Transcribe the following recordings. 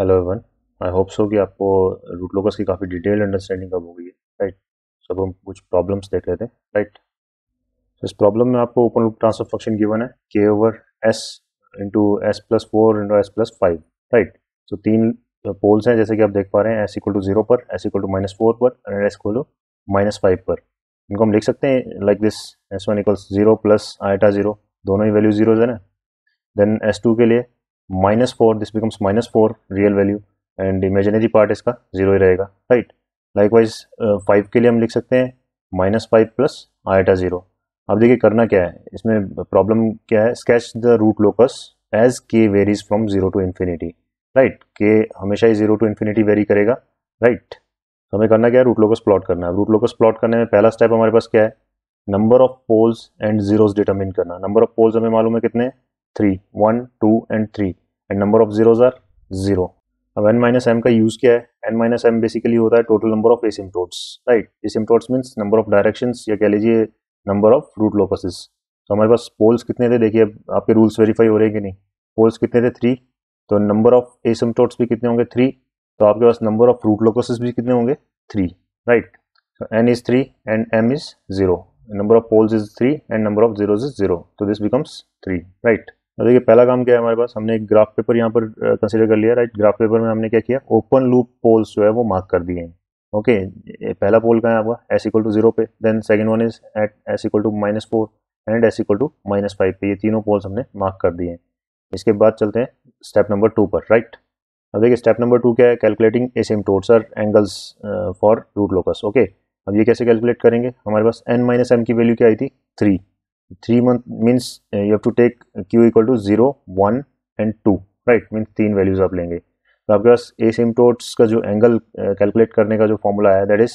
Hello everyone I hope so कि आपको root locus की काफ़ी डिटेल अंडरस्टैंडिंग अब हो गई है राइट सब हम कुछ प्रॉब्लम्स देख रहे थे राइट तो इस प्रॉब्लम में आपको open loop transfer function given है के over S into S plus four into S plus five right so तीन पोल्स हैं जैसे कि आप देख पा रहे हैं एस इक्वल टू जीरो पर S equal to minus four पर and S equal to minus five पर इनको हम लिख सकते हैं like this S one equals zero plus iota zero दोनों ही वैल्यू जीरो है ना देन एस टू के लिए minus four this becomes minus four real value and imaginary part इसका जीरो ही रहेगा राइट लाइकवाइज फाइव के लिए हम लिख सकते हैं minus five plus iota zero अब देखिए करना क्या है इसमें प्रॉब्लम क्या है sketch the root locus as K varies from zero to infinity right K हमेशा ही जीरो टू इन्फिनिटी वेरी करेगा राइट right. तो हमें करना क्या है रूट लोकस प्लॉट करना है रूट लोकस प्लॉट करने में पहला स्टेप हमारे पास क्या है number of poles and zeros determine करना नंबर ऑफ पोल्स हमें मालूम है कितने three one two and three and number of zeros are zero अब एन माइनस एम का यूज़ क्या है एन माइनस एम बेसिकली होता है total number of asymptotes right asymptotes means number of direction या कह लीजिए नंबर ऑफ रूट लोकसिस तो हमारे पास पोल्स कितने थे देखिए अब आपके रूल्स वेरीफाई हो रहे हैं कि नहीं पोल्स कितने थे थ्री तो नंबर ऑफ एसिम्टोट्स भी कितने होंगे थ्री तो आपके पास नंबर ऑफ रूट लोकसिस भी कितने होंगे three right N is three and M is zero number of poles is three and number of zeros is zero तो दिस बिकम्स थ्री राइट अब देखिए पहला काम क्या है हमारे पास हमने एक ग्राफ पेपर यहाँ पर कंसिडर कर लिया राइट ग्राफ पेपर में हमने क्या किया ओपन लूप पोल्स जो है वो मार्क कर दिए हैं ओके पहला पोल का है आपका एस इक्वल टू जीरो पे then second one is at S equal to minus four and S equal to minus five पे ये तीनों पोल्स हमने मार्क कर दिए हैं इसके बाद चलते हैं स्टेप नंबर टू पर राइट अब देखिए स्टेप नंबर टू क्या है calculating asymptotes angles for root locus okay अब ये कैसे कैलकुलेट करेंगे हमारे पास एन माइनस एम की वैल्यू क्या आई थी three three month means you have to take Q equal to zero one and two right means तीन वैल्यूज आप लेंगे तो आपके पास ए टोट्स का जो एंगल कैलकुलेट uh, करने का जो फॉर्मूला है that is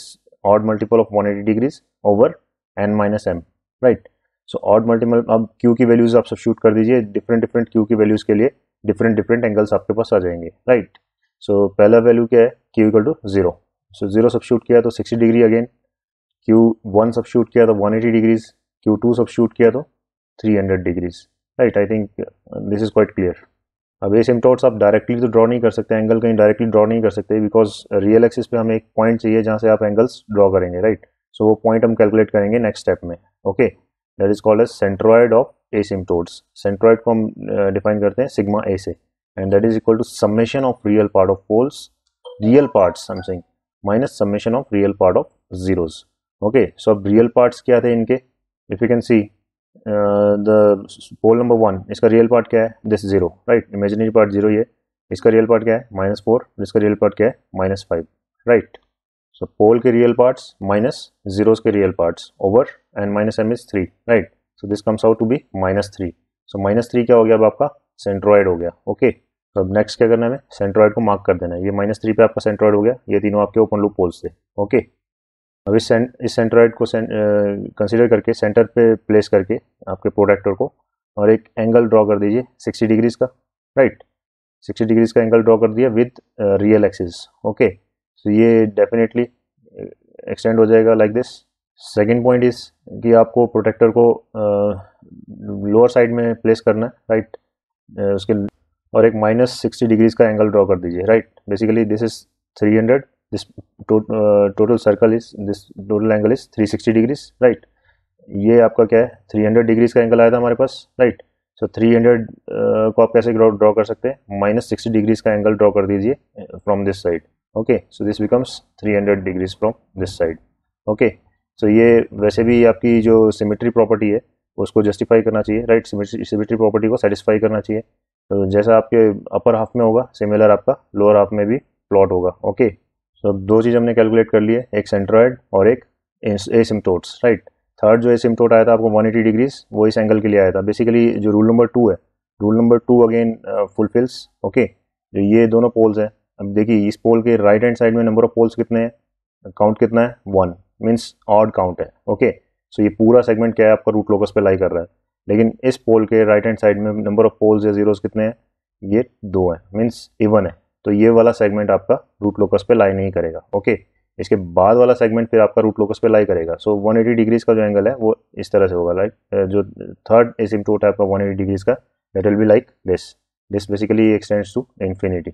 odd multiple of 180 degrees over N minus M right so odd multiple अब क्यू की वैल्यूज आप सब शूट कर दीजिए डिफरेंट डिफरेंट क्यू की वैल्यूज के लिए डिफरेंट डिफरेंट एंगल्स आपके पास आ जाएंगे राइट right? सो so, पहला वैल्यू क्या है Q equal to zero so zero substitute किया तो sixty degree again Q one substitute किया तो one eighty degrees two substitute किया तो 300 degrees right I think this is quite clear अब एसिम्टोट्स आप डायरेक्टली तो draw नहीं कर सकते एंगल कहीं डायरेक्टली ड्रॉ नहीं कर सकते बिकॉज रियल एक्सिस पे हमें एक पॉइंट चाहिए जहाँ से आप एंगल्स ड्रॉ करेंगे राइट right? सो so, वो पॉइंट हम कैलकुलेट करेंगे नेक्स्ट स्टेप में okay that is called as centroid of asymptotes centroid को हम डिफाइन uh, करते हैं सिग्मा ए से and that is equal to summation of real part of poles real part something minus summation of real part of zeros okay so अब real parts क्या थे इनके if you can see the pole number one इसका real part क्या है this zero right imaginary part zero ये इसका real part क्या है माइनस फोर इसका रियल पार्ट क्या है minus five right so pole के रियल पार्ट्स माइनस जीरो के real parts over and minus M is three right so this comes out to be minus three so minus three क्या हो गया अब आपका centroid हो गया ओके okay. तो अब नेक्स्ट क्या करना है सेंट्रोइड को मार्क कर देना है ये माइनस थ्री पे आपका सेंट्रोइड हो गया ये तीनों आपके ओपन लूप पोल्स थे ओके okay. अब इस इस सेंट्रॉइड को कंसिडर करके सेंटर पे प्लेस करके आपके प्रोडक्टर को और एक एंगल ड्रॉ कर दीजिए 60 डिग्रीज का राइट right? 60 डिग्रीज का एंगल ड्रॉ कर दिया with real axis okay so ये डेफिनेटली एक्सटेंड हो जाएगा like this second point is कि आपको प्रोटेक्टर को लोअर uh, साइड में प्लेस करना है राइट right? uh, उसके और एक माइनस सिक्सटी डिग्रीज का एंगल ड्रॉ कर दीजिए right basically this is three hundred this to, uh, total circle is this total angle is 360 degrees right ये आपका क्या है 300 डिग्रीज का एंगल आया था हमारे पास राइट सो थ्री हंड्रेड को आप कैसे ड्रॉ कर सकते हैं माइनस सिक्सटी डिग्रीज का एंगल ड्रॉ कर दीजिए from this side okay so this becomes three hundred degrees from this side okay so ये वैसे भी आपकी जो सिमेट्री प्रॉपर्टी है उसको जस्टिफाई करना चाहिए राइट सिमेट्री प्रॉपर्टी को सेटिस्फाई करना चाहिए तो जैसा आपके अपर हाफ में होगा सिमिलर आपका लोअर हाफ में भी प्लॉट होगा ओके okay? सो so, दो चीज़ हमने कैलकुलेट कर लिए एक सेंट्रॉयड और एक ए सिमटोट्स राइट थर्ड जो ए सिमटोट आया था आपको 180 डिग्रीज वो इस एंगल के लिए आया था बेसिकली जो रूल नंबर टू है rule number two again fulfils okay जो ये दोनों पोल्स हैं अब देखिए इस पोल के राइट हैंड साइड में नंबर ऑफ पोल्स कितने हैं काउंट कितना है वन मीन्स ऑड काउंट है ओके okay? सो so, ये पूरा सेगमेंट क्या है आपका रूट लोकस पे लाई कर रहा है लेकिन इस पोल के राइट हैंड साइड में नंबर ऑफ पोल्स या जीरोस कितने हैं ये दो है मीन्स इवन है तो ये वाला सेगमेंट आपका रूट लोकस पे लाई नहीं करेगा ओके इसके बाद वाला सेगमेंट फिर आपका रूट लोकस पे लाई करेगा सो so, 180 डिग्रीज का जो एंगल है वो इस तरह से होगा लाइक like, जो थर्ड इज इम्टू टाइप आपका 180 डिग्रीज का that will be like this this basically extends to infinity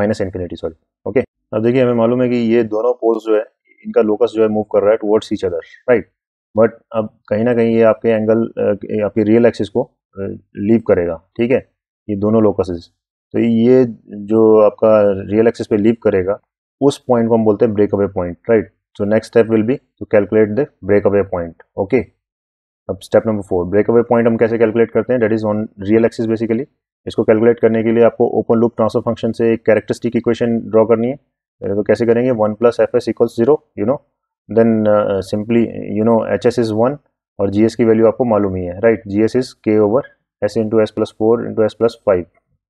minus infinity sorry okay अब देखिए हमें मालूम है कि ये दोनों पोल्स जो है इनका लोकस जो है मूव कर रहा है towards each other right but अब कहीं ना कहीं ये आपके एंगल आपके रियल एक्सिस को लीव करेगा ठीक है ये दोनों लोकसेस तो ये जो आपका रियल एक्सिस पे लीव करेगा उस पॉइंट को हम बोलते हैं break away point right so next step will be to calculate the break away point okay अब step number four break away point हम कैसे कैलकुलेट करते हैं that is on real axis basically इसको कैलकुलेट करने के लिए आपको ओपन लूप ट्रांसफर फंक्शन से एक कैरेक्टरिस्टिक इक्वेशन ड्रॉ करनी है तो कैसे करेंगे one plus F S equals zero you know then simply you know H S is one और जी एस की वैल्यू आपको मालूम ही है right G S is K over S into S plus four into S plus five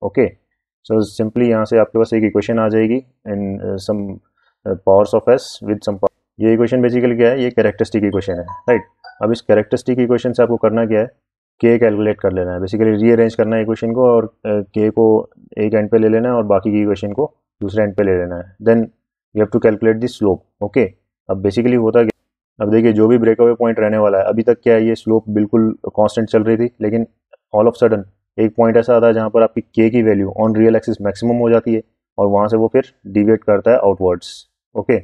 okay so simply यहाँ से आपके पास एक इक्वेशन आ जाएगी in some powers of S with some ये इक्वेशन बेसिकली क्या है ये कैरेक्टरिस्टिक इक्वेशन है राइट अब इस कैरेक्टरिस्टिक इक्वेशन से आपको करना क्या है के कैलकुलेट कर लेना है बेसिकली रीअरेंज करना है इक्वेशन को और के uh, को एक एंड पे ले लेना है और बाकी की इक्वेशन को दूसरे एंड पे ले लेना है then you have to calculate this slope okay अब बेसिकली होता क्या अब देखिए जो भी ब्रेकअवे पॉइंट रहने वाला है अभी तक क्या है ये स्लोप बिल्कुल कॉन्स्टेंट चल रही थी लेकिन ऑल ऑफ सडन एक पॉइंट ऐसा आता है जहाँ पर आपकी के की value on real axis maximum हो जाती है और वहाँ से वो फिर डिवेट करता है आउटवर्ड्स ओके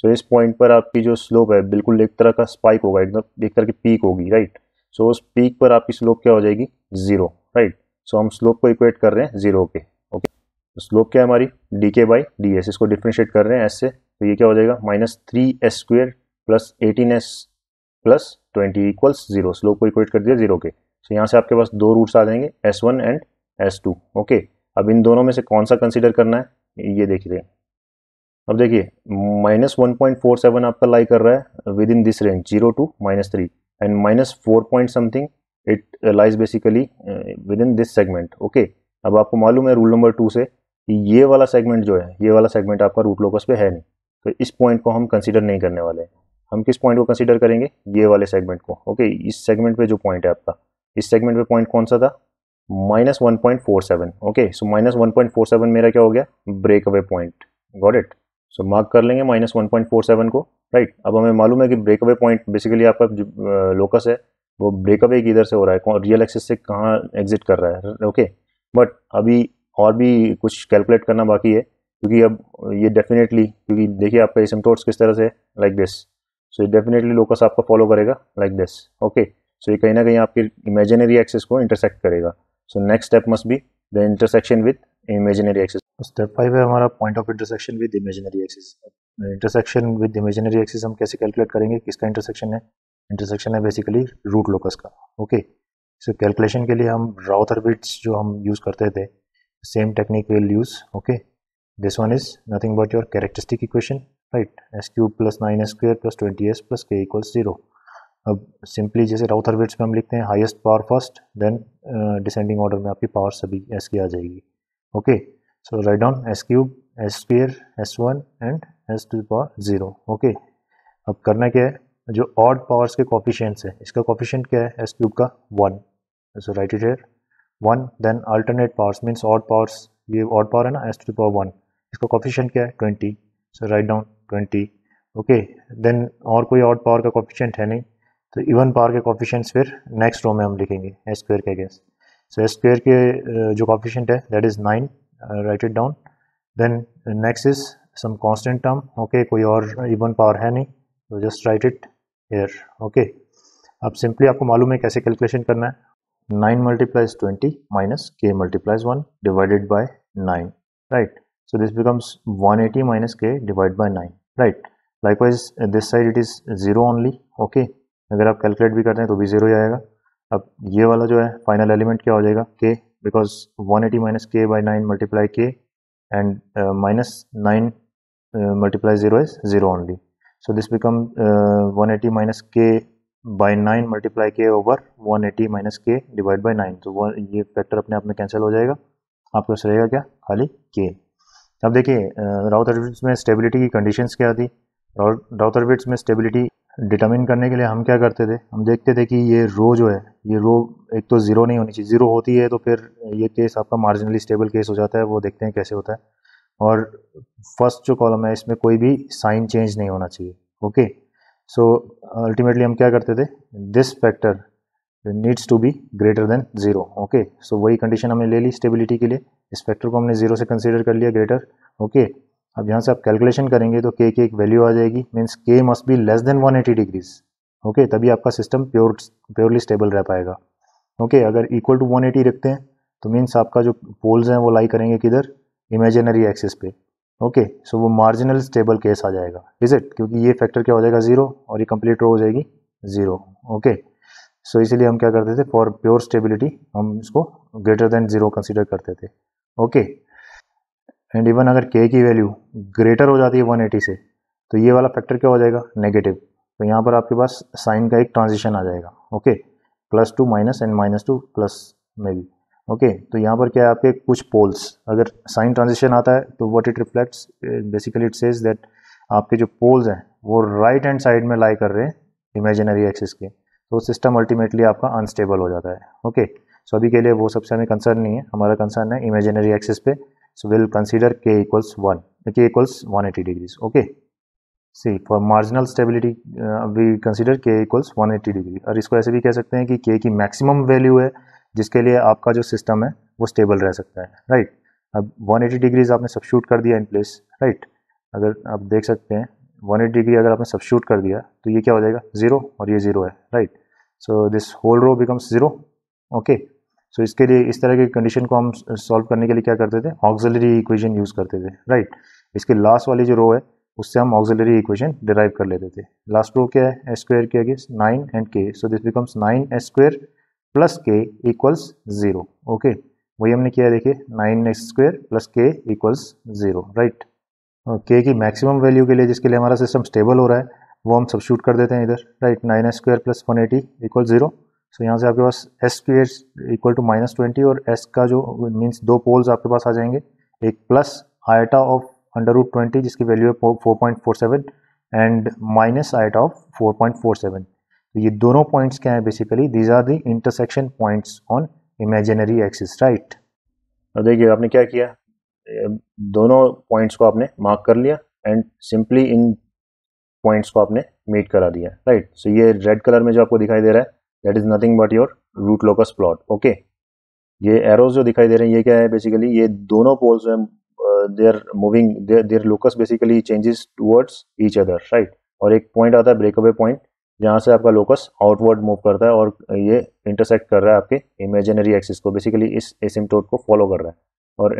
सो इस पॉइंट पर आपकी जो स्लोप है बिल्कुल एक तरह का स्पाइक होगा एकदम एक तरह की पीक होगी राइट सो उस पीक पर आपकी स्लोप क्या हो जाएगी जीरो राइट सो हम स्लोप को इक्वेट कर रहे हैं जीरो के ओके स्लोप क्या है हमारी D K by D S इसको डिफ्रेंशिएट कर रहे हैं एस से तो ये क्या हो जाएगा minus three S square plus eighteen S plus twenty equals zero slope को इक्वेट कर दिया जीरो के तो यहाँ से आपके पास दो रूट्स आ जाएंगे S one and S two okay अब इन दोनों में से कौन सा कंसिडर करना है ये देखिए अब देखिए minus one point four seven आपका लाई कर रहा है within this range zero to minus three and minus four point something it lies basically within this segment okay अब आपको मालूम है रूल नंबर टू से कि ये वाला सेगमेंट जो है ये वाला सेगमेंट आपका रूट लोकस पे है नहीं तो इस पॉइंट को हम कंसिडर नहीं करने वाले हम किस पॉइंट को कंसिडर करेंगे ये वाले सेगमेंट को ओके इस सेगमेंट पे जो पॉइंट है आपका इस सेगमेंट में पॉइंट कौन सा था minus one point four seven okay so minus one point four seven मेरा क्या हो गया break away point got it so mark कर लेंगे minus one point four seven को राइट right? अब हमें मालूम है कि ब्रेक अवे पॉइंट बेसिकली आपका जो लोकस है वो ब्रेक अवे किधर से हो रहा है कौन रियल एक्सेस से कहाँ एग्जिट कर रहा है ओके okay? बट अभी और भी कुछ कैलकुलेट करना बाकी है क्योंकि अब ये डेफिनेटली क्योंकि देखिए आपका एसिम्टोट्स किस तरह से लाइक दिस सो ये डेफिनेटली लोकस आपका फॉलो करेगा लाइक दिस ओके सो ये कहीं ना कहीं आपके इमेजिनरी एक्सेस को इंटरसेक्ट करेगा so next step must be the intersection with imaginary axis step five है हमारा point of intersection with imaginary axis intersection with imaginary axis हम कैसे कैलकुलेट करेंगे किसका इंटरसेक्शन है इंटरसेक्शन है बेसिकली रूट लोकस का ओके सो कैलकुलेशन के लिए हम राउथर बिट्स जो हम यूज़ करते थे same technique will use okay this one is nothing but your your equation right S cube plus nine 9s plus twenty S plus K equals zero अब simply जैसे Routh Hurwitz में हम लिखते हैं highest power first then descending order में आपकी power सभी S की आ जाएगी okay so write down S cube S square S one and S to power zero okay अब करना क्या है जो ऑड पावर्स के कॉफिशेंट्स हैं इसका कॉफिशेंट क्या है एस क्यूब का one so write it here one then alternate powers means odd powers ये ऑड पावर है ना एस टू पावर वन इसका कॉफिशेंट क्या है twenty so write down twenty okay then और कोई ऑड पावर का कॉफिशेंट है नहीं तो इवन पावर के कॉफिशेंट्स फिर नेक्स्ट रो में हम लिखेंगे एस स्क्वेयर के अगेंस्ट सो एस स्क्वेयर के जो कॉफिशेंट है that is nine right it down then next is some constant term okay कोई और इवन पावर है नहीं तो just write it here okay अब सिंपली आपको मालूम है कैसे कैलकुलेशन करना है nine multiplies twenty minus K multiplies one divided by nine right so this becomes one eighty minus K divide by nine right likewise this side it is zero only okay अगर आप calculate भी करते हैं तो भी zero ही आएगा अब ये वाला जो है फाइनल एलिमेंट क्या हो जाएगा K because one eighty minus K by nine multiply K and minus nine multiply zero is zero only this become one eighty minus K by nine multiply K over one eighty minus K divide by nine तो one ये factor अपने आप में cancel हो जाएगा आपके पास रहेगा क्या खाली के अब देखिए uh, राउथ अर्बिट्स में स्टेबिलिटी की कंडीशंस क्या थी राउथ अर्बिट्स में स्टेबिलिटी डिटरमिन करने के लिए हम क्या करते थे हम देखते थे कि ये रो जो है ये रो एक तो ज़ीरो नहीं होनी चाहिए ज़ीरो होती है तो फिर ये केस आपका मार्जिनली स्टेबल केस हो जाता है वो देखते हैं कैसे होता है और फर्स्ट जो कॉलम है इसमें कोई भी साइन चेंज नहीं होना चाहिए ओके सो अल्टीमेटली हम क्या करते थे this factor needs to be greater than zero okay so वही कंडीशन हमने ले ली स्टेबिलिटी के लिए इस फैक्टर को हमने ज़ीरो से कंसिडर कर लिया ग्रेटर ओके okay? अब यहाँ से आप कैलकुलेशन करेंगे तो के की एक वैल्यू आ जाएगी means K must be less than 180 degrees okay तभी आपका सिस्टम प्योर प्योरली स्टेबल रह पाएगा ओके okay, अगर इक्वल टू 180 रखते हैं तो मीन्स आपका जो पोल्स हैं वो लाई करेंगे किधर इमेजिनरी एक्सिस पे ओके okay, सो so वो मार्जिनल स्टेबल केस आ जाएगा इज इट क्योंकि ये फैक्टर क्या हो जाएगा ज़ीरो और ये कंप्लीट रो हो जाएगी ज़ीरो ओके सो इसीलिए हम क्या करते थे फॉर प्योर स्टेबिलिटी हम इसको ग्रेटर देन ज़ीरो कंसिडर करते थे ओके okay, एंड इवन अगर के की वैल्यू ग्रेटर हो जाती है 180 से तो ये वाला फैक्टर क्या हो जाएगा नेगेटिव तो यहाँ पर आपके पास साइन का एक ट्रांजिशन आ जाएगा okay plus to minus and minus to plus में भी ओके तो यहाँ पर क्या है आपके कुछ पोल्स अगर साइन ट्रांजिशन आता है तो what it reflects basically it says that आपके जो पोल्स हैं वो राइट हैंड साइड में लाई कर रहे हैं इमेजिनरी एक्सिस के तो सिस्टम अल्टीमेटली आपका अनस्टेबल हो जाता है ओके सो अभी के लिए वो सबसे हमें कंसर्न नहीं है हमारा कंसर्न है इमेजिनरी एक्सिस पे so we'll consider k equals 1 k equals 180 degrees okay see for marginal stability uh, we consider k equals 180 degree और इसको ऐसे भी कह सकते हैं कि k की maximum value है जिसके लिए आपका जो सिस्टम है वो स्टेबल रह सकता है राइट right? अब 180 डिग्रीज आपने सब्शूट कर दिया इन प्लेस राइट अगर आप देख सकते हैं 180 डिग्री अगर आपने सब्शूट कर दिया तो ये क्या हो जाएगा ज़ीरो और ये ज़ीरो है right so this whole row becomes zero okay so so, इसके लिए इस तरह के कंडीशन को हम सॉल्व करने के लिए क्या करते थे ऑक्सिलरी इक्वेशन यूज़ करते थे राइट right? इसके लास्ट वाली जो रो है उससे हम ऑक्सिलरी इक्वेशन डिराइव कर लेते थे लास्ट रो क्या है एस स्क्वेयर के आगे nine and K so this becomes nine S square plus K equals zero okay वही हमने किया है देखिए nine X square plus K equals zero right K की मैक्सिमम वैल्यू के लिए जिसके लिए हमारा सिस्टम स्टेबल हो रहा है वो हम शूट कर देते हैं इधर right nine S square plus one eighty equal zero so तो so, यहाँ से आपके पास S P H equal to minus twenty और एस का जो मीन्स दो पोल्स आपके पास आ जाएंगे एक plus iota of under root twenty जिसकी वैल्यू है four point four seven and minus iota of four point four seven तो ये दोनों पॉइंट्स क्या हैं basically these are the intersection points on imaginary axis right अब देखिए आपने क्या किया दोनों पॉइंट्स को आपने मार्क कर लिया एंड सिंपली इन पॉइंट्स को आपने मीट करा दिया राइट right? सो so ये रेड कलर में जो आपको दिखाई दे रहा है that is nothing but your root locus plot okay ये एरोज जो दिखाई दे रहे हैं ये क्या है बेसिकली ये दोनों पोल्स हैं they are moving their locus basically changes towards each other right और एक पॉइंट आता है ब्रेकअवे पॉइंट जहाँ से आपका लोकस आउटवर्ड मूव करता है और ये इंटरसेक्ट कर रहा है आपके इमेजिनरी एक्सिस को बेसिकली इस एसिम्टोट को फॉलो कर रहा है और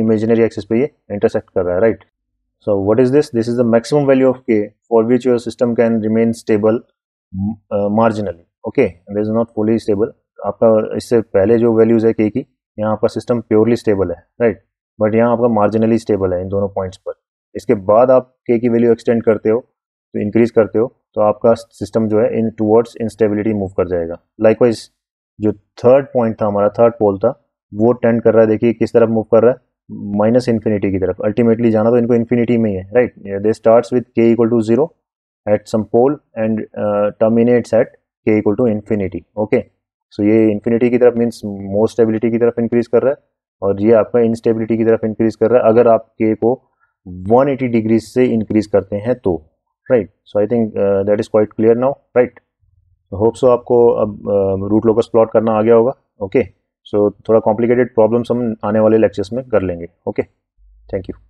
इमेजिनरी एक्सिस पे ये इंटरसेक्ट कर रहा है right so what is this this is the maximum value of K for which your system can remain stable marginally okay this is not fully stable आपका इससे पहले जो वैल्यूज़ है के की यहाँ आपका सिस्टम प्योरली स्टेबल है राइट बट यहाँ आपका मार्जिनली स्टेबल है इन दोनों पॉइंट्स पर इसके बाद आप के की वैल्यू एक्सटेंड करते हो तो इंक्रीज करते हो तो आपका सिस्टम जो है इन टूवर्ड्स इंस्टेबिलिटी मूव कर जाएगा लाइकवाइज जो थर्ड पॉइंट था हमारा थर्ड पोल था वो टेंड कर रहा है देखिए किस तरफ मूव कर रहा है माइनस इन्फिनिटी की तरफ अल्टीमेटली जाना तो इनको इन्फिनिटी में ही है right they starts with K equal to zero at some pole and terminates at K equal to infinity okay so ये इन्फिनिटी की तरफ मीन्स मोर स्टेबिलिटी की तरफ इंक्रीज कर रहा है और ये आपका इनस्टेबिलिटी की तरफ इंक्रीज कर रहा है अगर आप के को 180 डिग्रीज से इंक्रीज करते हैं तो right so I think that is quite clear now right hope so आपको अब रूट लोकस प्लॉट करना आ गया होगा ओके okay? सो so, थोड़ा कॉम्प्लिकेटेड प्रॉब्लम्स हम आने वाले लेक्चर्स में कर लेंगे ओके थैंक यू